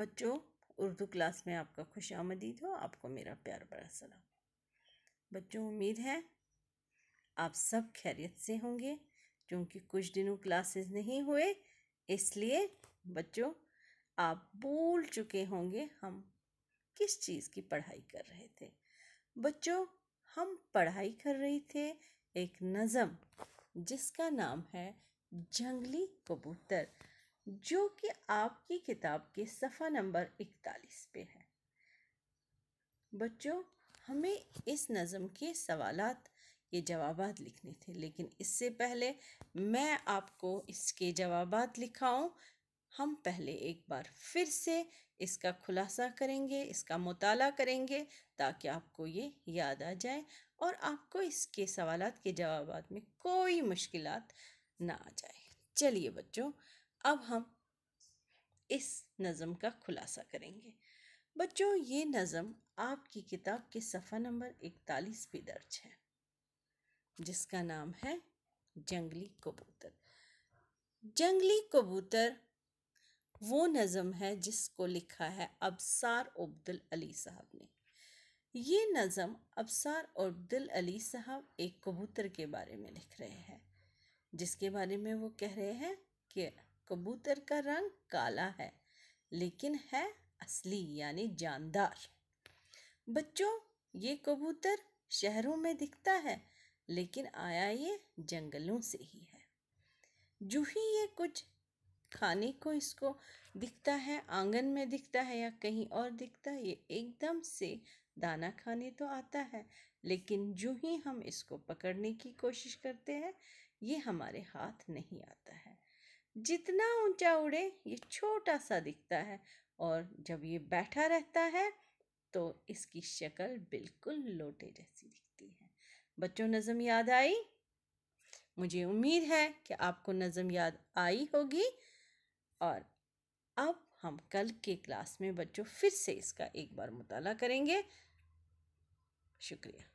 बच्चों उर्दू क्लास में आपका खुश आमदीद हो आपको मेरा प्यार बड़ा सलाम बच्चों उम्मीद है आप सब खैरियत से होंगे क्योंकि कुछ दिनों क्लासेस नहीं हुए इसलिए बच्चों आप भूल चुके होंगे हम किस चीज़ की पढ़ाई कर रहे थे बच्चों हम पढ़ाई कर रहे थे एक नज़म जिसका नाम है जंगली कबूतर जो कि आपकी किताब के सफ़ा नंबर इकतालीस पे है बच्चों हमें इस नज़म के सवालत ये जवाब लिखने थे लेकिन इससे पहले मैं आपको इसके जवाब लिखाऊं हम पहले एक बार फिर से इसका खुलासा करेंगे इसका मताल करेंगे ताकि आपको ये याद आ जाए और आपको इसके सवाल के जवाब में कोई मुश्किल ना आ जाए चलिए बच्चों अब हम इस नज़म का खुलासा करेंगे बच्चों ये नज़म आपकी किताब के सफ़ा नंबर इकतालीस पे दर्ज है जिसका नाम है जंगली कबूतर जंगली कबूतर वो नज़म है जिसको लिखा है अबसार अब्दुल अली साहब ने ये नज़म अबसार अब्दुल अली साहब एक कबूतर के बारे में लिख रहे हैं जिसके बारे में वो कह रहे हैं कि कबूतर का रंग काला है लेकिन है असली यानी जानदार बच्चों ये कबूतर शहरों में दिखता है लेकिन आया ये जंगलों से ही है जूही ही ये कुछ खाने को इसको दिखता है आंगन में दिखता है या कहीं और दिखता है ये एकदम से दाना खाने तो आता है लेकिन जो ही हम इसको पकड़ने की कोशिश करते हैं ये हमारे हाथ नहीं आता है जितना ऊंचा उड़े ये छोटा सा दिखता है और जब ये बैठा रहता है तो इसकी शक्ल बिल्कुल लोटे जैसी दिखती है बच्चों नज़म याद आई मुझे उम्मीद है कि आपको नज़म याद आई होगी और अब हम कल के क्लास में बच्चों फिर से इसका एक बार मुताला करेंगे शुक्रिया